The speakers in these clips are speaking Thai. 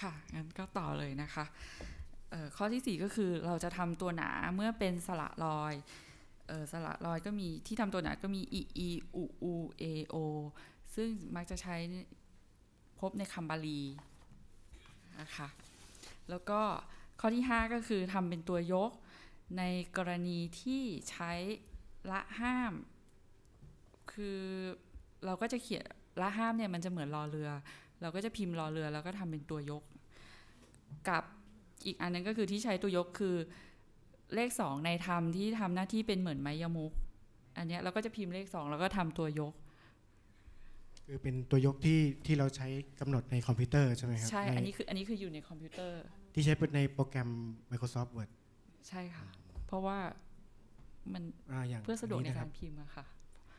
ค่ะ งั้นก็ต่อเลยนะคะ ข้อที่ 4 ก็คือเราจะทำตัวหนาเมื่อเป็นสระลอยสระลอยก็มีที่ทำตัวหนาก็มีอีอีอูอูเอโอซึ่งมักจะใช้พบในคำบาลีนะคะ แล้วก็ข้อที่ 5 ก็คือทำเป็นตัวยก ในกรณีที่ใช้ละห้าม คือเราก็จะเขียนละห้ามเนี่ยมันจะเหมือนรอเรือเราก็จะพิมพ์รอเรือ แล้วก็ทำเป็นตัวยก กับอีกอันนึงก็คือที่ใช้ตัวยกคือเลขสองในธรรมที่ทำหน้าที่เป็นเหมือนไมยมุก อันนี้เราก็จะพิมพ์เลขสองแล้วก็ทำตัวยก คือเป็นตัวยกที่ที่เราใช้กำหนดในคอมพิวเตอร์ใช่ไหมครับใช่อันนี้คืออันนี้คืออยู่ในคอมพิวเตอร์ ที่ใช้ในโปรแกรม Microsoft Word ใช่ค่ะ เพราะว่ามันเพื่อสะดวกในการพิมพ์อะค่ะ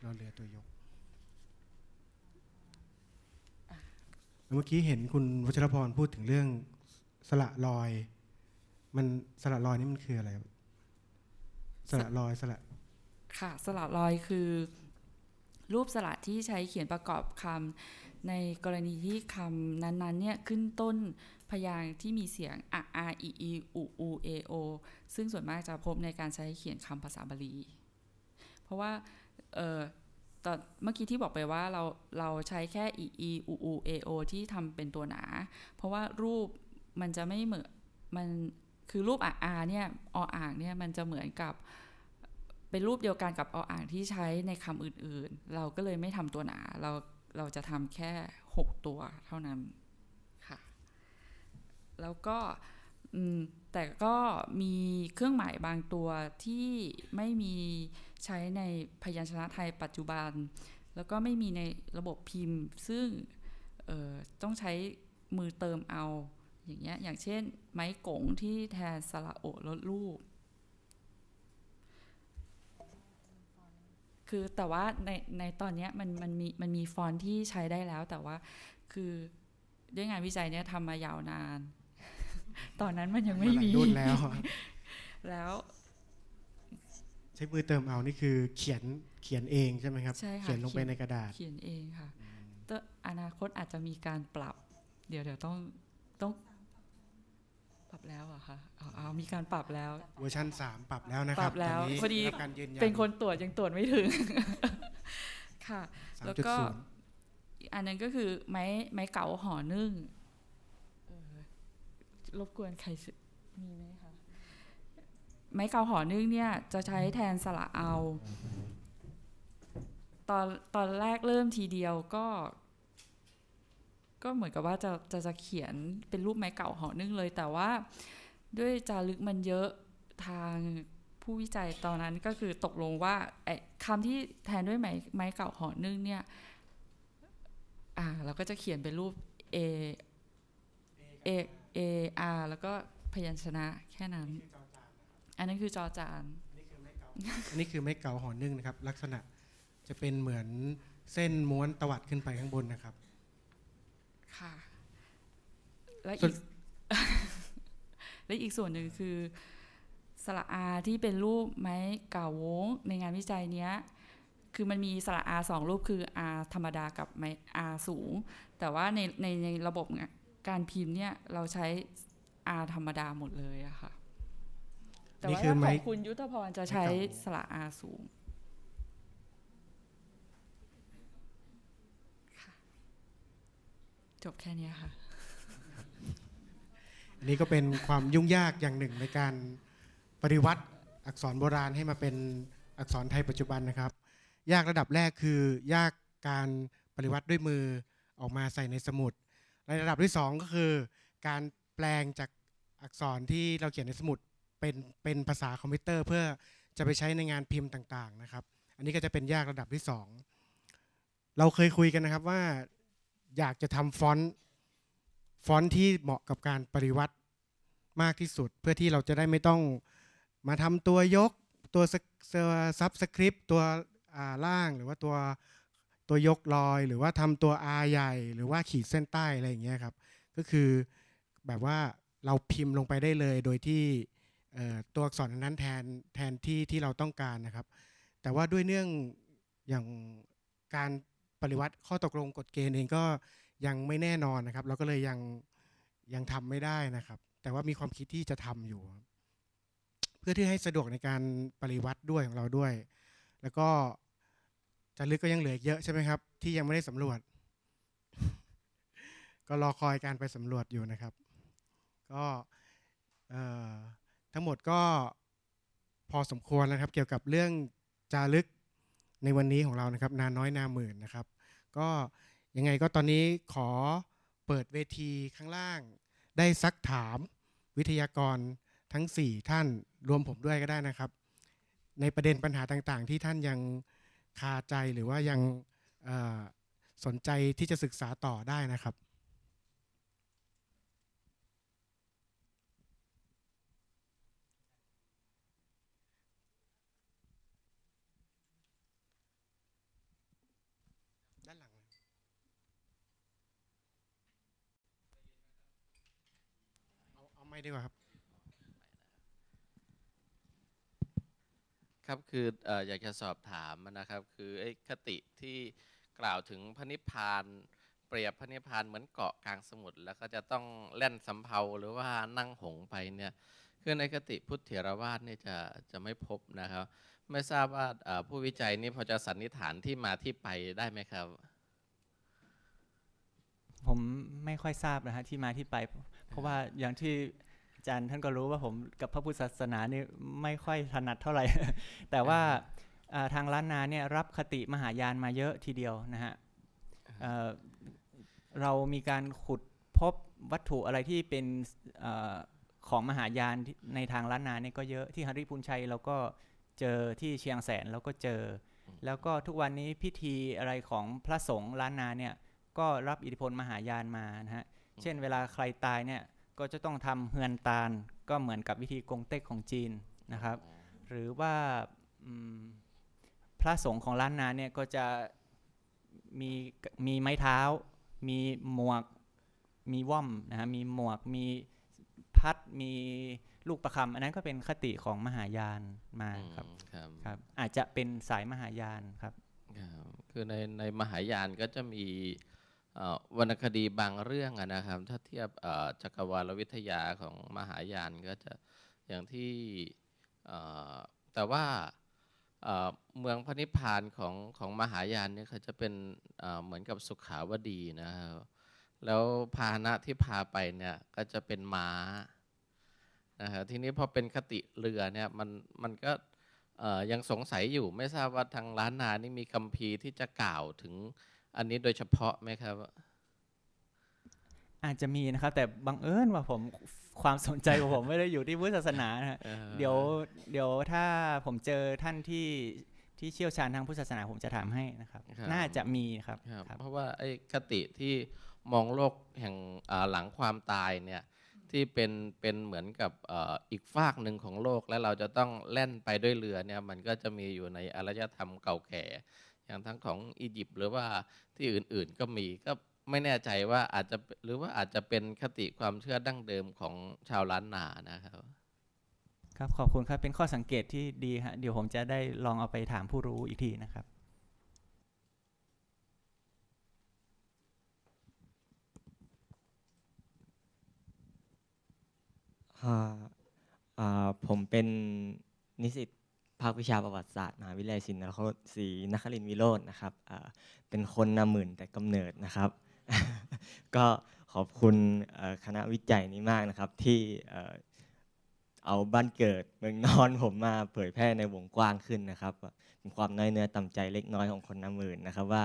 เราเรือตัวยกเมื่อกี้เห็นคุณวัชรพรพูดถึงเรื่องสละลอย มันสละลอยนี่มันคืออะไรรสละลอยสละ ค่ะสละลอยคือ รูปสละที่ใช้เขียนประกอบคำในกรณีที่คำนั้น ๆ เนี่ยขึ้นต้นพยางที่มีเสียงอะอาอีอีอูอูเอโอซึ่งส่วนมากจะพบในการใช้เขียนคำภาษาบาลี เพราะว่าเมื่อกี้ที่บอกไปว่าเราเราใช้แค่ e e u u a o ที่ทำเป็นตัวหนา เพราะว่ารูปมันจะไม่เหมือนมันคือรูปอ่าเนี่ยอออ่างเนี่ยมันจะเหมือนกับเป็นรูปเดียวกันกับออ่าง ที่ใช้ในคำอื่นๆ เราก็เลยไม่ทำตัวหนาเราเราจะทำแค่ 6 ตัวเท่านั้น ค่ะ แล้วก็แต่ก็มีเครื่องหมายบางตัวที่ไม่มีใช้ในพยัญชนะไทยปัจจุบัน แล้วก็ไม่มีในระบบพิมพ์ซึ่งต้องใช้มือเติมเอาอย่างเงี้ยอย่างเช่นไม้กงที่แทนสระโอลดรูป คือแต่ว่าในในตอนเนี้ยมันมันมีมันมีฟอนที่ใช้ได้แล้วแต่ว่าคือด้วยงานวิจัยเนี้ยทำมายาวนานตอนนั้นมันยังไม่มีรุ่นแล้ว แล้ว ใช้มือเติมเอานี่คือ เขียนเขียนเองใช่ไหมครับ เขียนลงไปในกระดาษ เขียนเองค่ะตอนาคตอาจจะมีการปรับ เดี๋ยวเดี๋ยวต้องต้อง ปรับแล้วอะค่ะเอามีการปรับแล้ว เวอร์ชันสามปรับแล้วนะครับปรับแล้วพอดีเป็นคนตรวจยังตรวจไม่ถึง ค่ะ แล้วก็อันนั้นก็คือไม้ไม้เก่าห่อนึ่งรบกวนใครมีไหมคะไม้เกาห่อนึ่งเนี่ยจะใช้แทนสละเอาตอนตอนแรกเริ่มทีเดียวก็ ก็เหมือนกับว่าจะจะจะเขียนเป็นรูปไม้เก่าห่อนึ่งเลย แต่ว่า ด้วยจารึกมันเยอะทางผู้วิจัยตอนนั้นก็คือตกลงว่าคำที่แทนด้วยไม้ไม้เก่าห่อนึ่งเนี่ยอ่าเราก็จะเขียนเป็นรูป A A A R แล้วก็พยัญชนะแค่นั้น อันนั้นคือจอจานอันนี้คือไม่เก่าห่อนึ่งนะครับลักษณะจะเป็นเหมือนเส้นม้วนตวัดขึ้นไปข้างบนนะครับ ค่ะ และอีกและอีกส่วนหนึ่งคือสระอาที่เป็นรูปไม้เก่าวงในงานวิจัยเนี้ยคือมันมีสระอาสองรูปคือ อาธรรมดากับไม้อาสูง แต่ว่าในในในระบบการพิมพ์เนี่ย เราใช้ R ธรรมดาหมดเลยอะค่ะ แต่ว่าของคุณยุทธพรจะใช้สระ R สูง จบแค่นี้ค่ะนี่ก็เป็นความยุ่งยากอย่างหนึ่งในการปริวัติอักษรโบราณให้มาเป็นอักษรไทยปัจจุบันนะครับ ยากระดับแรกคือยากการปริวัติด้วยมือออกมาใส่ในสมุดในระดับที่ 2 ก็คือ การแปลงจากอักษรที่เราเขียนในสมุดเป็นเป็นภาษาคอมพิวเตอร์ เพื่อจะไปใช้ในงานพิมพ์ต่าง ๆนะครับ อันนี้ก็จะเป็นยากระดับที่ 2 เราเคยคุยกันนะครับว่าอยากจะทำฟอนต์ฟอนต์ที่เหมาะกับการปริวัติมากที่สุดเพื่อที่เราจะได้ไม่ต้องมาทำตัวยกตัวซับสคริปต์ตัวล่าง หรือว่าตัวตัวยกลอย หรือว่าทำตัวอาใหญ่หรือว่าขีดเส้นใต้อะไรอย่างเงี้ยครับก็คือแบบว่าเราพิมพ์ลงไปได้เลย โดยที่ตัวอักษรนั้นแทนแทนที่ที่เราต้องการนะครับ แต่ว่าด้วยเนื่องอย่างการปริวัติข้อตกลงกฎเกณฑ์เองก็ยังไม่แน่นอนนะครับ เราก็เลยยังยังทำไม่ได้นะครับ แต่ว่ามีความคิดที่จะทำอยู่เพื่อที่ให้สะดวกในการปริวัติด้วยของเราด้วย แล้วก็จะลึกก็ยังเหลือเยอะใช่ไหมครับที่ยังไม่ได้สำรวจ ก็รอคอยการไปสำรวจอยู่นะครับ ก็ทั้งหมดก็พอสมควรนะครับเกี่ยวกับเรื่องจารึกในวันนี้ของเรานะครับ นาน้อยนาหมื่นนะครับก็ยังไงก็ตอนนี้ขอเปิดเวทีข้างล่าง ได้ซักถามวิทยากรทั้ง 4 ท่านรวมผมด้วยก็ได้นะครับ ในประเด็นปัญหาต่างๆ ที่ท่านยังคาใจหรือว่ายังสนใจที่จะศึกษาต่อได้นะครับ ด้านหลังเอาเอาไม่ดีกว่าครับครับคืออยากจะสอบถามนะครับ คือคติที่กล่าวถึงพระนิพพานเปรียบพระนิพพานเหมือนเกาะกลางสมุทรแล้วก็จะต้องเล่นสำเภาหรือว่านั่งหงไปเนี่ยคือในคติพุทธเถรวาทนี่จะจะไม่พบนะครับ ไม่ทราบว่าผู้วิจัยนี่พอจะสันนิษฐานที่มาที่ไปได้ไหมครับ ผมไม่ค่อยทราบนะฮะที่มาที่ไปเพราะว่าอย่างที่จารย์ท่านก็รู้ว่าผมกับพระพุทธศาสนานี่ ไม่ค่อยถนัดเท่าไหร่ แต่ว่าทางล้านนาเนี่ยรับคติมหายานมาเยอะทีเดียวนะฮะเรามีการขุดพบวัตถุอะไรที่เป็นของมหายานในทางล้านนาเนี่ยก็เยอะที่ฮาริพุนชัยเราก็เจอที่เชียงแสนเราก็เจอ แล้วก็ทุกวันนี้พิธีอะไรของพระสงฆ์ล้านนาเนี่ยก็รับอิทธิพลมหายานมานะฮะเช่น เวลาใครตายเนี่ยก็จะต้องทำเฮือนตาลก็เหมือนกับวิธีกงเต็กของจีนนะครับ หรือว่าพระสงฆ์ของล้านนาเนี่ยก็จะมีมีไม้เท้า มีหมวกมีว่อมนะฮะมีหมวกมีพัดมีลูกประคำอันนั้นก็เป็นคติของมหายานมาครับครับอาจจะเป็นสายมหายานครับคือในในมหายานก็จะมีวรรณคดีบางเรื่องนะครับถ้าเทียบจักรวาลวิทยาของมหายานก็จะอย่างที่แต่ว่าเมืองพระนิพพานของของมหายานนี่เขาจะเป็นเหมือนกับสุขาวดีนะครับแล้วพาหนะที่พาไปเนี่ยก็จะเป็นม้านะครทีนี้พอเป็นคติเรือเนี่ยมันมันก็ยังสงสัยอยู่ไม่ทราบว่าทางล้านนานี่มีคำพีที่จะกล่าวถึงอันนี้โดยเฉพาะไหมครับ อาจจะมีนะครับ แต่บังเอิญว่าผมความสนใจของผมไม่ได้อยู่ที่พุทธศาสนานะ เดี๋ยวเดี๋ยวถ้าผมเจอท่านที่ที่เชี่ยวชาญทางพุทธศาสนาผมจะถามให้นะครับ น่าจะมีครับรบเพราะว่าไอ้คติที่มองโลกแห่งหลังความตายเนี่ยที่เป็นเป็นเหมือนกับอีกฟากหนึ่งของโลก และเราจะต้องแล่นไปด้วยเรือเนี่ยมันก็จะมีอยู่ในอารยธรรมเก่าแก่อย่างทั้งของอียิปต์หรือว่าที่อื่น ๆ ก็มีก็ไม่แน่ใจว่าอาจจะหรือว่าอาจจะเป็นคติความเชื่อดั้งเดิมของชาวล้านนานะครับครับขอบคุณครับเป็นข้อสังเกตที่ดีฮะเดี๋ยวผมจะได้ลองเอาไปถามผู้รู้อีกทีนะครับผมเป็นนิสิตภาควิชาประวัติศาสตร์มหาวิทยาลัยศิลปากรศรีนครินทร์วิโรจน์นะครับเป็นคนนาหมื่นแต่กำเนิดนะครับ ก็ขอบคุณคณะวิจัยนี้มากนะครับ ที่เอาบ้านเกิดเมืองนอนผมมาเผยแพร่ในวงกว้างขึ้นนะครับเป็นความน้อยเนื้อต่ำใจเล็กน้อยของคนนาหมื่นนะครับ ว่า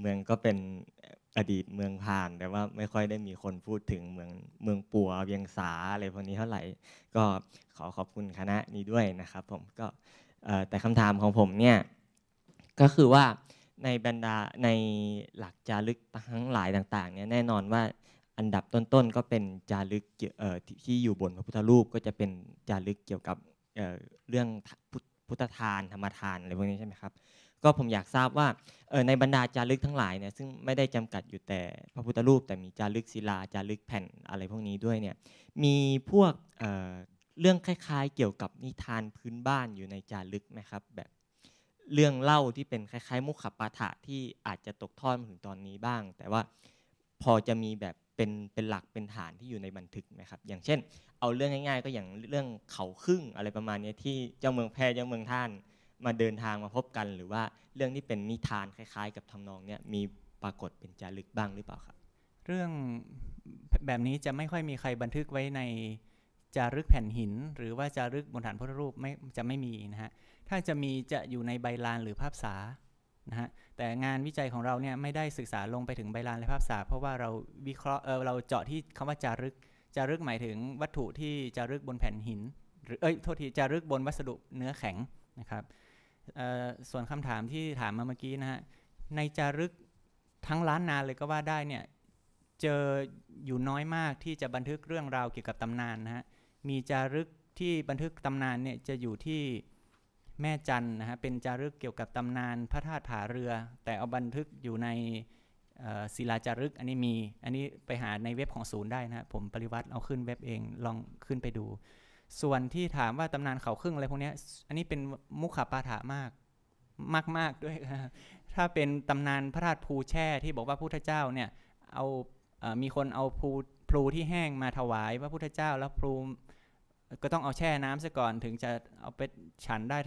เมืองก็เป็นอดีตเมืองผ่านแต่ว่าไม่ค่อยได้มีคนพูดถึงเมืองเมืองปัวเวียงสาอะไรพวกนี้เท่าไหร่ก็ขอขอบคุณคณะนี้ด้วยนะครับ ผมก็แต่คำถามของผมเนี่ยก็คือว่าในบรรดาในหลักจารึกทั้งหลายต่างๆเนี่ยแน่นอนว่าอันดับต้นๆก็เป็นจารึกที่อยู่บนพระพุทธรูป ก็จะเป็นจารึกเกี่ยวกับเรื่องพุทธทานธรรมทานอะไรพวกนี้ใช่ไหมครับก็ผมอยากทราบว่าในบรรดาจารึกทั้งหลายเนี่ยซึ่งไม่ได้จำกัดอยู่แต่พระพุทธรูป แต่มีจารึกศิลาจารึกแผ่นอะไรพวกนี้ด้วยเนี่ยมีพวกเรื่องคล้าย ๆ เกี่ยวกับนิทานพื้นบ้านอยู่ในจารึกไหมครับแบบเรื่องเล่าที่เป็นคล้ายๆ มุขปาฐะที่อาจจะตกทอดมาถึงตอนนี้บ้าง แต่ว่าพอจะมีแบบเป็นเป็นหลักเป็นฐานที่อยู่ในบันทึกไหมครับ อย่างเช่น เอาเรื่องง่าย ๆ ก็อย่างเรื่องเขาครึ่งอะไรประมาณนี้ที่เจ้าเมืองแพรเจ้าเมืองท่านมาเดินทางมาพบกันหรือว่าเรื่องที่เป็นนิทานคล้ายๆ กับทำนองเนี้ยมีปรากฏเป็นจารึกบ้างหรือเปล่าครับ เรื่องแบบนี้จะไม่ค่อยมีใครบันทึกไว้ในจารึกแผ่นหิน หรือว่าจารึกบนฐานพระรูปไม่จะไม่มีนะฮะถ้าจะมีจะอยู่ในใบลานหรือภาพสานะฮะแต่งานวิจัยของเราเนี่ยไม่ได้ศึกษาลงไปถึงใบลานและภาพสาเพราะว่าเราวิเคราะห์เออเราเจาะที่คำว่าจารึกจารึกหมายถึงวัตถุที่จารึกบนแผ่นหินหรือเอ้ยโทษทีจารึกบนวัสดุเนื้อแข็งนะครับส่วนคำถามที่ถามมาเมื่อกี้นะฮะในจารึกทั้งล้านนาเลยก็ว่าได้เนี่ยเจออยู่น้อยมากที่จะบันทึกเรื่องราวเกี่ยวกับตำนานนะฮะมีจารึกที่บันทึกตำนานเนี่ยจะอยู่ที่แม่จันนะฮะเป็นจารึกเกี่ยวกับตำนานพระธาตุผาเรือ แต่เอาบันทึกอยู่ในศิลาจารึก อันนี้มีอันนี้ไปหาในเว็บของศูนย์ได้นะผมปริวัติเอาขึ้นเว็บเองลองขึ้นไปดู ส่วนที่ถามว่าตำนานเขาครึ่งอะไรพวกนี้อันนี้เป็นมุขปาฐามากมากมากด้วย ถ้าเป็นตำนานพระธาตุภูแช่ที่บอกว่าพุทธเจ้าเนี่ยเอามีคนเอาภูพลูที่แห้งมาถวายพระพุทธเจ้าแล้วพลูก็ต้องเอาแช่น้ำซะก่อนถึงจะเอาไปฉันได้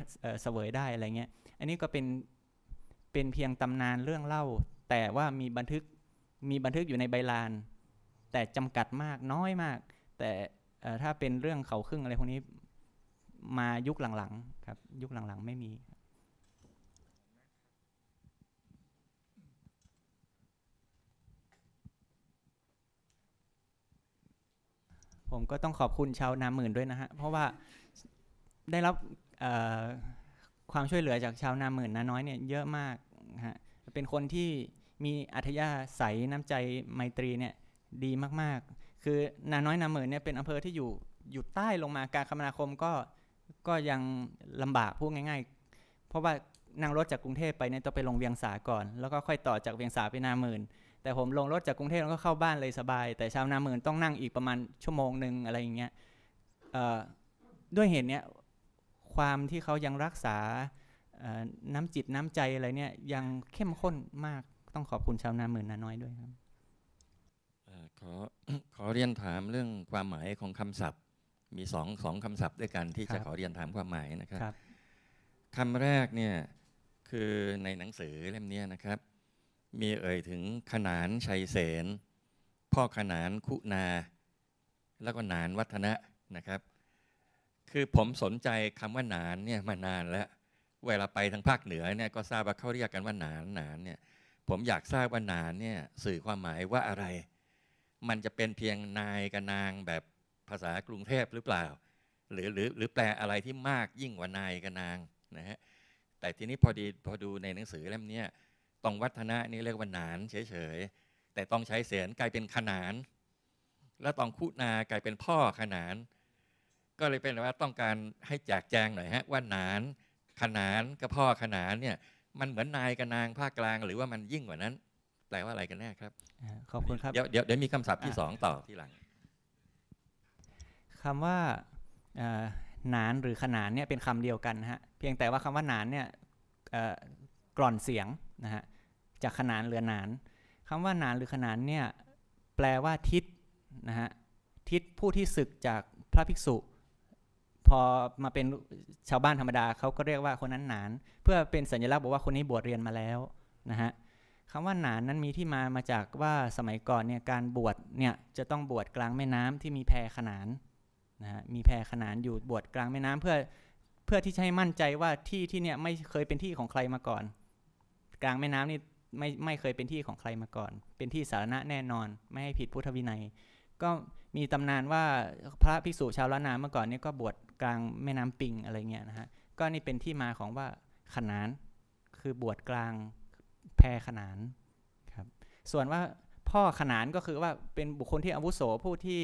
เสวยได้อะไรเงี้ยอันนี้ก็เป็นเป็นเพียงตำนานเรื่องเล่า แต่ว่ามีบันทึกมีบันทึกอยู่ในใบลาน แต่จำกัดมากน้อยมาก แต่ถ้าเป็นเรื่องเขาครึ่งอะไรพวกนี้มายุคหลังๆครับยุคหลังๆ ไม่มีผมก็ต้องขอบคุณชาวนาหมื่นด้วยนะฮะ เพราะว่าได้รับความช่วยเหลือจากชาวนาหมื่นนาน้อยเนี่ยเยอะมากฮะ เป็นคนที่มีอัธยาศัยน้ำใจไมตรีเนี่ยดีมากๆ คือนาน้อยนาหมื่นเนี่ยเป็นอำเภอที่อยู่อยู่ใต้ลงมาการคมนาคมก็ก็ยังลำบากพูดง่าย ๆ เพราะว่านั่งรถจากกรุงเทพไปเนี่ยต้องไปลงเวียงสาก่อน แล้วก็ค่อยต่อจากเวียงสาไปนาหมื่นแต่ผมลงรถจากกรุงเทพแล้วก็เข้าบ้านเลยสบาย แต่ชาวนาเมืองต้องนั่งอีกประมาณชั่วโมงหนึ่งอะไรอย่างเงี้ยด้วยเหตุเนี้ยความที่เขายังรักษาน้ำจิตน้ำใจอะไรเนี่ยยังเข้มข้นมากต้องขอบคุณชาวนาหมือนนาน้อยด้วยครับขอขอเรียนถามเรื่องความหมายของคำศัพท์มีสองสองคำศัพท์ด้วยกันที่จะขอเรียนถามความหมายนะครับคำแรกเนี่ยคือในหนังสือเล่มนี้นะครับมีเอ่ยถึงขนานชัยเสนพ่อขนานคุณาแล้วก็นานวัฒนะนะครับ คือผมสนใจคำว่านานเนี่ยมานานแล้วเวลาไปทางภาคเหนือเนี่ยก็ทราบว่าเขาเรียกกันว่านานนานเนี่ยผมอยากทราบว่านานเนี่ยสื่อความหมายว่าอะไร มันจะเป็นเพียงนายกับนางแบบภาษากรุงเทพหรือเปล่าหรือหรือหรือแปลอะไรที่มากยิ่งกว่านายกับนางนะฮะแต่ทีนี้พอดีพอดูในหนังสือเล่มนี้ตองวัฒนะนี่เรียกว่าหนานเฉยๆ แต่ต้องใช้เสียนกลายเป็นขนาน แล้วตองคุณากลายเป็นพ่อขนาน ก็เลยเป็นว่าต้องการให้แจกแจงหน่อยฮะว่าหนานขนานกับพ่อขนานเนี่ยมันเหมือนนายกับนางภาคกลางหรือว่ามันยิ่งกว่านั้นแปลว่าอะไรกันแน่ครับขอบคุณครับ เดี๋ยวเดี๋ยวมีคำศัพท์ที่สองต่อที่หลังคำว่าหนานหรือขนานเนี่ยเป็นคำเดียวกันฮะเพียงแต่ว่าคำว่าหนานเนี่ยกร่อนเสียงนะฮะจากขนานเหลือหนาน คำว่าหนานหรือขนานเนี่ยแปลว่าทิศนะฮะทิศผู้ที่ศึกจากพระภิกษุ พอมาเป็นชาวบ้านธรรมดาเขาก็เรียกว่าคนนั้นหนาน เพื่อเป็นสัญลักษณ์บอกว่าคนนี้บวชเรียนมาแล้วนะฮะคำว่าหนานนั้นมีที่มามาจากว่าสมัยก่อนเนี่ยการบวชเนี่ยจะต้องบวชกลางแม่น้ำ ที่มีแพขนานนะฮะมีแพขนานอยู่บวชกลางแม่น้ำ เพื่อเพื่อที่จะให้มั่นใจว่าที่ที่เนี่ยไม่เคยเป็นที่ของใครมาก่อนกลางแม่น้ำนี่ไม่ไม่เคยเป็นที่ของใครมาก่อน เป็นที่สาธารณะแน่นอน ไม่ให้ผิดพุทธวินัย ก็มีตำนานว่าพระภิกษุชาวล้านนาเมื่อก่อนนี่ก็บวชกลางแม่น้ำปิงอะไรเงี้ยนะฮะ ก็นี่เป็นที่มาของว่าขนานคือบวชกลางแพรขนานครับ ส่วนว่าพ่อขนานก็คือว่าเป็นบุคคลที่อาวุโสผู้ที่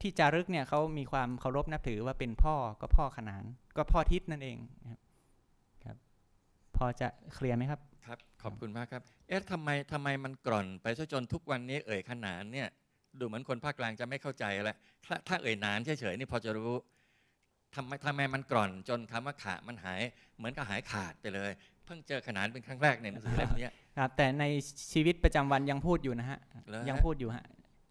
ที่จารึกเนี่ยเขามีความเคารพนับถือว่าเป็นพ่อก็พ่อขนาน ก็พ่อทิศนั่นเองครับพอจะเคลียร์ไหมครับขอบคุณมากครับ เอ๊ะทำไมทำไม มันกร่อน ไป ซะจน ทุกวันนี้ เอ่ย ขนานเนี่ย ดูเหมือน คน ภาคกลาง จะไม่ เข้าใจแล้วถ้า เอ่ย นานเฉยๆนี่ พอ จะรู้ทำไมทำไม มันกร่อน จนคำว่าขามันหาย เหมือนกับหายขาด ไปเลย เพิ่ง เจอ ขนานเป็น ครั้งแรกในหนังสือเล่มนี้ครับแต่ ใน ชีวิต ประจำวัน ยัง พูด อยู่ นะฮะ ยัง พูด อยู่ ฮะ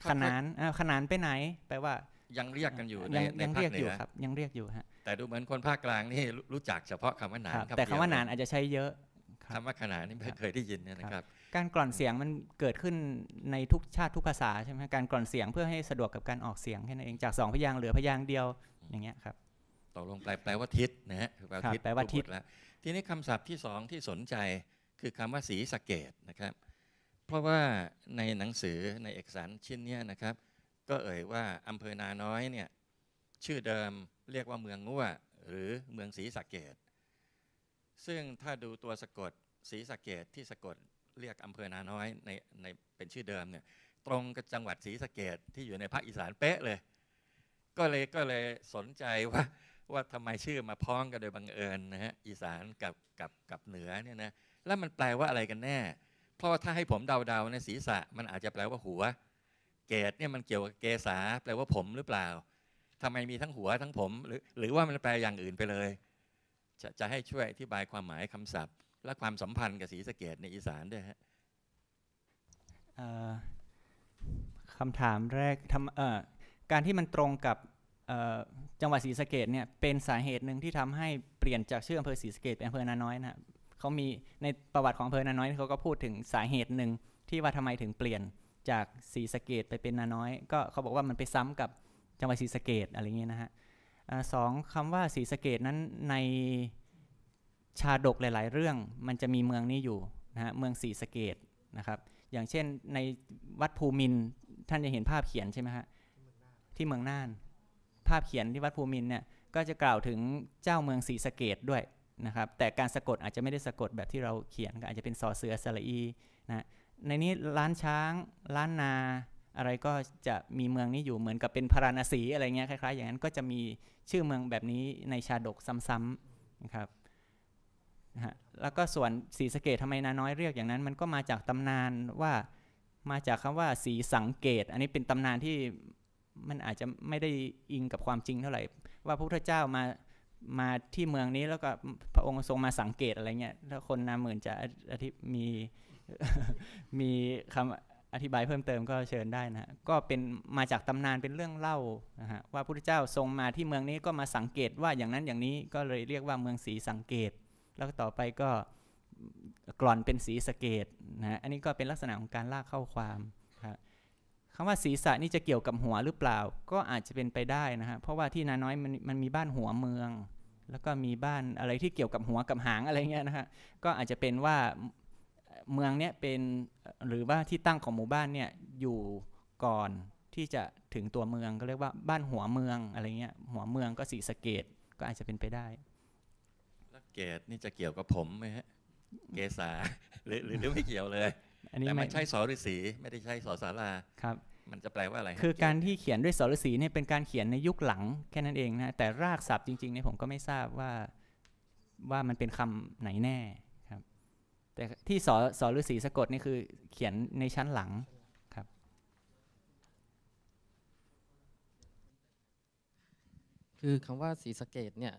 ขนานขนานไปไหน แปลว่า ยัง เรียก กัน อยู่ในยัง เรียก อยู่ ครับ ยัง เรียก อยู่ ฮะ แต่ ดู เหมือน คน ภาคกลาง นี่ รู้จัก เฉพาะคำว่าหนานแต่คำว่าหนานอาจจะใช้เยอะคำว่าขนานี่ไม่เคยได้ยินนะครับ การกล่อนเสียงมันเกิดขึ้นในทุกชาติทุกภาษาใช่ไหมการกล่อนเสียงเพื่อให้สะดวกกับการออกเสียงแค่นั้นเองจากสองพยางเหลือพยางเดียวอย่างเงี้ยครับตกลงแปลว่าทิศนะฮะแปลว่าทิศแปลว่าทิศแล้วทีนี้คำศัพท์ที่สองที่สนใจคือคำว่าสีสเกตนะครับเพราะว่าในหนังสือในเอกสารชิ้นนี้นะครับ ก็เอ่ยว่าอำเภอนาน้อยเนี่ยชื่อเดิมเรียกว่าเมืองงัวหรือเมืองสีสเกตซึ่งถ้าดูตัวสะกดสีสะเกดที่สะกดเรียกอำเภอนาน้อยในในเป็นชื่อเดิมเนี่ยตรงกับจังหวัดศรีสะเกดที่อยู่ในภาคอีสานเป๊ะเลย ก็เลยก็เลยสนใจว่าว่าทำไมชื่อมาพ้องกันโดยบังเอิญนะฮะอีสานกับกับกับเหนือเนี่ยนะแล้วมันแปลว่าอะไรกันแน่ เพราะว่าถ้าให้ผมเดาๆในศีรษะมันอาจจะแปลว่าหัวเกศเนี่ยมันเกี่ยวกับเกษาแปลว่าผมหรือเปล่า ทำไมมีทั้งหัวทั้งผม หรือหรือว่ามันแปลอย่างอื่นไปเลยจะจะให้ช่วยอธิบายความหมายคำศัพท์ และความสัมพันธ์กับศรีสะเกดในอีสานด้วยฮะคำถามแรกทำการที่มันตรงกับจังหวัดศรีสะเกดเนี่ยเป็นสาเหตุหนึ่งที่ทำให้เปลี่ยนจากชื่ออำเภอศรีสะเกดเป็นอำเภอนาน้อยนะเขามีในประวัติของอำเภอนาน้อยเขาก็พูดถึงสาเหตุหนึ่งที่ว่าทำไมถึงเปลี่ยนจากศรีสะเกดไปเป็นนาน้อยก็เขาบอกว่ามันไปซ้ำกับจังหวัดศรีสะเกดอะไรเงี้ยนะฮะสองคำว่าศรีสะเกดนั้นในชาดกหลายๆ เรื่องมันจะมีเมืองนี้อยู่นะฮะเมืองศรีสะเกดนะครับ อย่างเช่นในวัดภูมินท่านจะเห็นภาพเขียนใช่ไหมฮะที่เมืองน่าน ภาพเขียนที่วัดภูมินเนี่ยก็จะกล่าวถึงเจ้าเมืองศรีสะเกดด้วยนะครับแต่การสะกดอาจจะไม่ได้สะกดแบบที่เราเขียนอาจจะเป็นสอเสือสระอีนะในนี้ล้านช้างล้านนาอะไรก็จะมีเมืองนี้อยู่เหมือนกับเป็นพาราณสีอะไรเงี้ยคล้ายๆอย่างนั้นก็จะมีชื่อเมืองแบบนี้ในชาดกซ้ำๆนะครับนะฮะแล้วก็ส่วนสีสเกตทำไมนาน้อยเรียกอย่างนั้นมันก็มาจากตำนานว่ามาจากคำว่าสีสังเกต อันนี้เป็นตำนานที่มันอาจจะไม่ได้อิงกับความจริงเท่าไหร่ว่าพระพุทธเจ้ามามาที่เมืองนี้แล้วก็พระองค์ทรงมาสังเกตอะไรเงี้ยถ้าคนนาเหมือนจะมีมีคำอธิบายเพิ่มเติมก็เชิญได้นะก็เป็นมาจากตำนานเป็นเรื่องเล่านะฮะว่าพระพุทธเจ้าทรงมาที่เมืองนี้ก็มาสังเกต ว่าอย่างนั้นอย่างนี้ก็เลยเรียกว่าเมืองสีสังเกต แล้วต่อไปก็กร่อนเป็นสีสเกตนะอันนี้ก็เป็นลักษณะของการลากเข้าความครับคำว่าศีรษะนี่จะเกี่ยวกับหัวหรือเปล่าก็อาจจะเป็นไปได้นะฮะเพราะว่าที่นาน้อยมันมันมีบ้านหัวเมือง แล้วก็มีบ้านอะไรที่เกี่ยวกับหัวกับหางอะไรเงี้ยนะฮะก็อาจจะเป็นว่าเมืองเนี่ยเป็นหรือว่าที่ตั้งของหมู่บ้านเนี่ยอยู่ก่อนที่จะถึงตัวเมืองก็เรียกว่าบ้านหัวเมืองอะไรเงี้ยหัวเมืองก็สีสเกตก็อาจจะเป็นไปได้สเกตนี่จะเกี่ยวกับผมไหมฮะเกษาหรือหรือไม่เกี่ยวเลยอันนี้มันใช่สอฤษีไม่ได้ใช่สอสาราครับ มันจะแปลว่าอะไร คือการที่เขียนด้วยสอฤษีเนี่ยเป็นการเขียนในยุคหลัง แค่นั้นเองนะแต่รากศัพท์จริงๆเนี่ยผมก็ไม่ทราบว่าว่ามันเป็นคำไหนแน่แต่ที่สอสอฤาษีสะกดนี่คือ เขียนในชั้นหลังครับ คือคำว่าสีสะเกดเนี่ย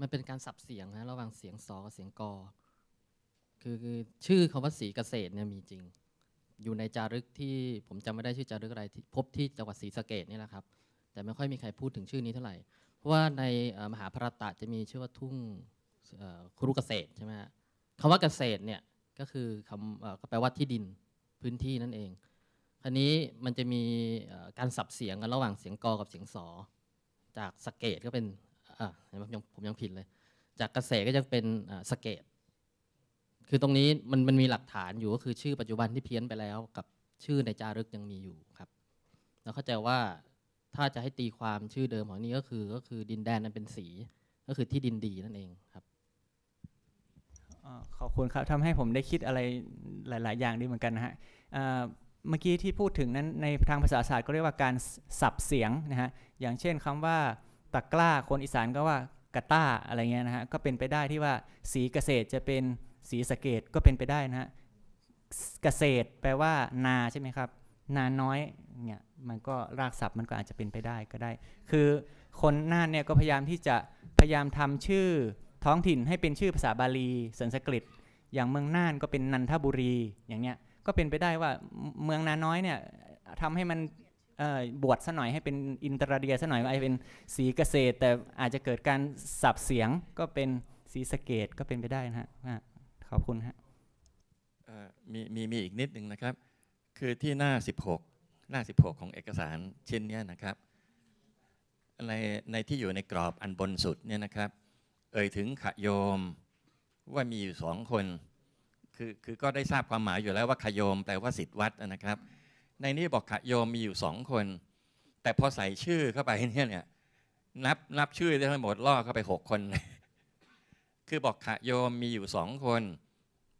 มันเป็นการสับเสียงนะระหว่างเสียงสอกับเสียงกอคือชื่อคำว่าสีเกษตรเนี่ยมีจริง อยู่ในจารึกที่ผมจำไม่ได้ชื่อจารึกอะไรที่พบที่จังหวัดศรีสะเกดนี่แหละครับ แต่ไม่ค่อยมีใครพูดถึงชื่อนี้เท่าไหร่เพราะว่าในมหาพรตะจะมีชื่อว่าทุ่งครุเกษตรใช่ไหมฮะคำว่าเกษตรเนี่ยก็คือคำก็แปลว่าที่ดินพื้นที่นั่นเองคันนี้มันจะมีการสับเสียงกันระหว่างเสียงกอกับเสียงสอจากสเกตก็เป็นอ่าผมยังผิดเลย จากเกษตรก็ยังเป็นสเกตคือตรงนี้มันมันมีหลักฐานอยู่ก็คือชื่อปัจจุบันที่เพี้ยนไปแล้วกับชื่อในจารึกยังมีอยู่ครับแล้วเข้าใจว่าถ้าจะให้ตีความชื่อเดิมของนี้ก็คือก็คือดินแดนนั้นเป็นสี ก็คือที่ดินดีนั่นเองครับขอบคุณครับทำให้ผมได้คิดอะไรหลาย ๆอย่างดีเหมือนกันนะฮะเมื่อกี้ที่พูดถึงนั้นในทางภาษาศาสตร์ก็เรียกว่าการสับเสียงนะฮะอย่างเช่นคำว่า ตะกล้าคนอีสานก็ว่ากะต้าอะไรเงี้ยนะฮะก็เป็นไปได้ที่ว่า สีเกษตรจะเป็นสีสะเกดก็เป็นไปได้นะฮะเกษตรแปลว่า นาใช่ไหมครับ นาน้อยเนี่ยมันก็รากศัพท์มันก็อาจจะเป็นไปได้ก็ได้ คือคนน่านเนี่ยก็พยายามที่จะพยายามทำชื่อท้องถิ่นให้เป็นชื่อภาษาบาลีสันสกฤต อย่างเมืองน่านก็เป็นนันทบุรีอย่างเนี้ยก็เป็นไปได้ว่าเมืองนาน้อยเนี่ยทำให้มันบวชซะหน่อยให้เป็นอินตราเดียซะหน่อยไอเป็นสีเกษตรแต่อาจจะเกิดการสับเสียงก็เป็นสีสเกตก็เป็นไปได้นะฮะขอบคุณฮะมีมีมีอีกนิดหนึ่งนะครับ คือที่หน้า16หน้า16 ของเอกสารเช่นนี้นะครับในในที่อยู่ในกรอบอันบนสุดเนี่ยนะครับเอ่ยถึงขโยมว่ามีอยู่สองคนคือคือก็ได้ทราบความหมายอยู่แล้วว่าขโยมแปลว่าสิทธิวัดนะครับ ในนี้บอกขโยมมีอยู่สองคน แต่พอใส่ชื่อเข้าไปเนี่ยเนี่ยนับนับชื่อได้ทั้งหมดล่อเข้าไปหกคน คือบอกขโยมมีอยู่สองคน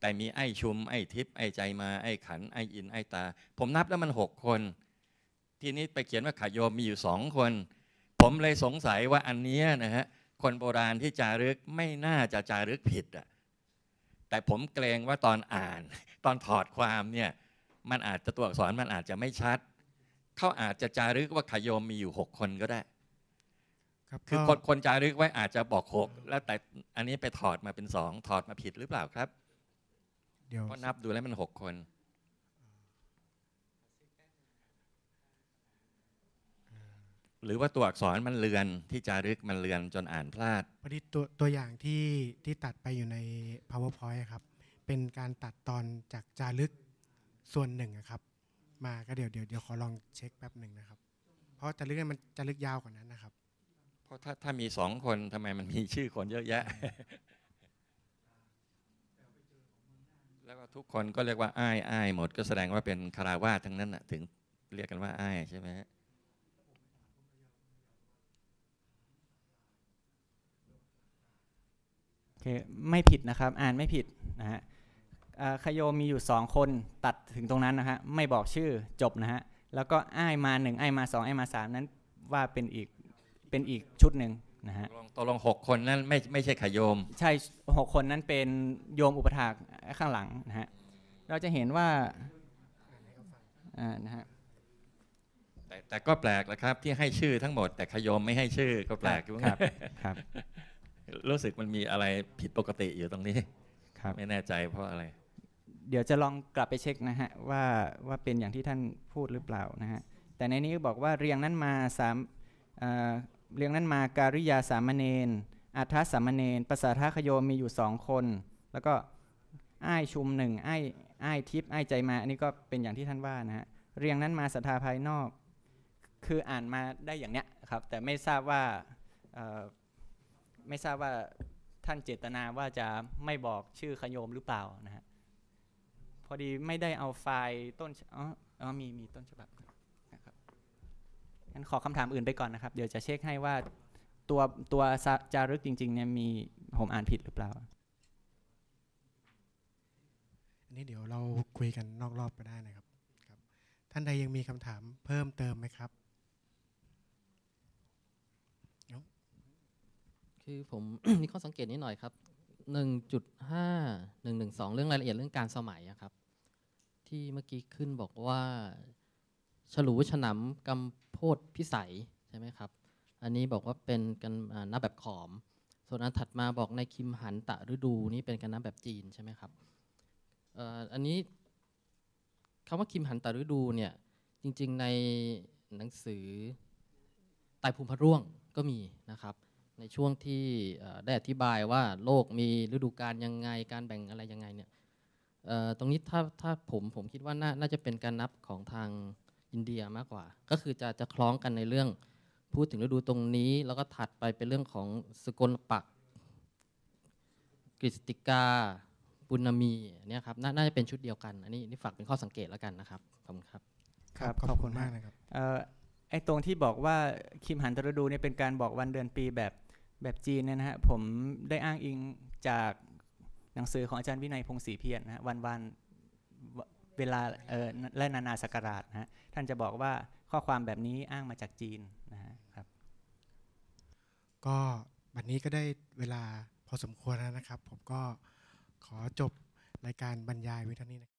แต่มีไอ้ชุมไอ้ทิพย์ไอ้ใจมาไอ้ขันไอ้อินไอ้ตา ผมนับแล้วมันหกคน ทีนี้ไปเขียนว่าขโยมมีอยู่สองคน ผมเลยสงสัยว่าอันนี้นะฮะคนโบราณที่จารึกไม่น่าจะจารึกผิดอะแต่ผมเกรงว่าตอนอ่าน ตอนถอดความเนี่ยมันอาจจะตัวอักษรมันอาจจะไม่ชัด เขาอาจจะจารึกว่าขยมมีอยู่หกคนก็ได้ ครับ คือคนคนจารึกไว้อาจจะบอกหกแล้วแต่อันนี้ไปถอดมาเป็นสองถอดมาผิดหรือเปล่าครับ เดี๋ยวก็นับดูแล้วมันหกคนหรือว่าตัวอักษรมันเลือนที่จารึกมันเลือนจนอ่านพลาดพอดีตัวตัวอย่างที่ที่ตัดไปอยู่ใน powerpoint ครับเป็นการตัดตอนจากจารึกส่วนหนึ่งะครับ มาก็เดี๋ยวเดี๋ยวเดี๋ยวขอลองเช็คแป๊บหนึ่งนะครับ เพราะจารึกเนี่ยมันจารึกยาวกว่านั้นนะครับ เพราะถ้าถ้ามีสองคนทำไมมันมีชื่อคนเยอะแยะ แล้วก็ทุกคนก็เรียกว่าอ้ายอ้ายหมดก็แสดงว่าเป็นคาราวาทั้งนั้นน่ะถึงเรียกกันว่าอ้ายใช่ไหมฮะคไม่ผิดนะครับ อ่านไม่ผิดนะฮะขโยมีอยู่2คนตัดถึงตรงนั้นนะฮะไม่บอกชื่อจบนะฮะแล้วก็อ้ายมา1อ้ายมา2อ้ายมา3นั้นว่าเป็นอีกเป็นอีกชุดหนึ่งนะฮะตกลงหกคนนั้นไม่ไม่ใช่ขยม ใช่หกคนนั้นเป็นโยมอุปถากข้างหลังนะฮะเราจะเห็นว่าอ่านะฮะแต่แต่ก็แปลกแะครับ ที่ให้ชื่อทั้งหมดแต่ขยมไม่ให้ชื่อก็แปลกครับครับรู้สึกมันมีอะไรผิดปกติอยู่ตรงนี้ ครับ ไม่แน่ใจเพราะอะไร เดี๋ยวจะลองกลับไปเช็คนะฮะว่าว่าเป็นอย่างที่ท่านพูดหรือเปล่านะฮะ แต่ในนี้บอกว่าเรียงนั้นมาสามเเรียงนั้นมาการิยาสามเณรอัฏฐสามเณรภาษาทาขโยมีอยู่สองคน แล้วก็อ้ายชุมหนึ่งอ้ายอ้ายทิพย์อ้ายใจมา อันนี้ก็เป็นอย่างที่ท่านว่านะฮะเรียงนั้นมาศรัทธาภายนอก คืออ่านมาได้อย่างเนี้ยครับ แต่ไม่ทราบว่าไม่ทราบว่าท่านเจตนาว่าจะไม่บอกชื่อขยมหรือเปล่านะฮะพอดีไม่ได้เอาไฟล์ต้นอ๋อออมีมีต้นฉบับนะครับงั้นขอคำถามอื่นไปก่อนนะครับ เดี๋ยวจะเช็คให้ว่าตัวตัวจารึกจริงๆเนี่ยมีผมอ่านผิดหรือเปล่าอันนี้เดี๋ยวเราคุยกันนอกรอบไปได้นะครับครับท่านใดยังมีคำถามเพิ่มเติมไหมครับคือผมมีข้อสังเกตนิดหน่อยครับ 1.5 112 เรื่องรายละเอียดเรื่องการสมัยครับ ที่เมื่อกี้ขึ้นบอกว่าฉลูฉนำกำโพดพิสัยใช่ไหมครับ อันนี้บอกว่าเป็นกันน้ำแบบขอม ส่วนอันถัดมาบอกในคิมหันตะฤดูนี่เป็นกันน้ำแบบจีนใช่ไหมครับอันนี้คำว่าคิมหันตะฤดูเนี่ยจริงๆในหนังสือไตภูมิพระร่วงก็มีนะครับในช่วงที่ได้อธิบายว่าโลกมีฤดูกาลยังไง การแบ่งอะไรยังไงเนี่ยตรงนี้ถ้าถ้าผมผมคิดว่าน่าจะเป็นการนับของทางอินเดียมากกว่า ก็คือจะจะคล้องกันในเรื่องพูดถึงฤดูตรงนี้แล้วก็ถัดไปเป็นเรื่องของสกลปักกฤษติกาปุณมีเนี่ยครับน่าจะเป็นชุดเดียวกันอันนี้นี่ฝากเป็นข้อสังเกตแล้วกันนะครับขอบคุณครับครับขอบคุณมากนะครับไอ้ตรงที่บอกว่าคิมหันตรดูเนี่ยเป็นการบอกวันเดือนปีแบบแบบจีนเนี่ยนะฮะผมได้อ้างอิงจากหนังสือของอาจารย์วินัยพงศรีเพียรนะฮะวันวันเวลาเออและนานาสักราชนะฮะท่านจะบอกว่าข้อความแบบนี้อ้างมาจากจีนนะฮะครับก็วันนี้ก็ได้เวลาพอสมควรแล้วนะครับ ผมก็ขอจบรายการบรรยายไว้เท่านี้นะ